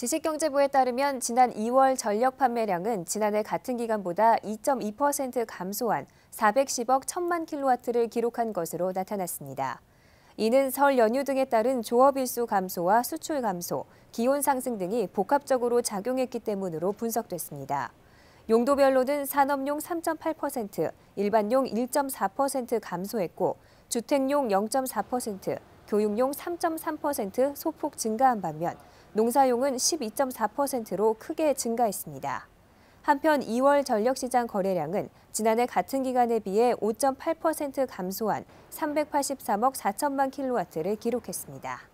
지식경제부에 따르면 지난 2월 전력 판매량은 지난해 같은 기간보다 2.2% 감소한 410억 1천만 킬로와트를 기록한 것으로 나타났습니다. 이는 설 연휴 등에 따른 조업 일수 감소와 수출 감소, 기온 상승 등이 복합적으로 작용했기 때문으로 분석됐습니다. 용도별로는 산업용 3.8%, 일반용 1.4% 감소했고, 주택용 0.4%, 교육용 3.3% 소폭 증가한 반면 농사용은 12.4%로 크게 증가했습니다. 한편 2월 전력시장 거래량은 지난해 같은 기간에 비해 5.8% 감소한 383억 4천만 킬로와트를 기록했습니다.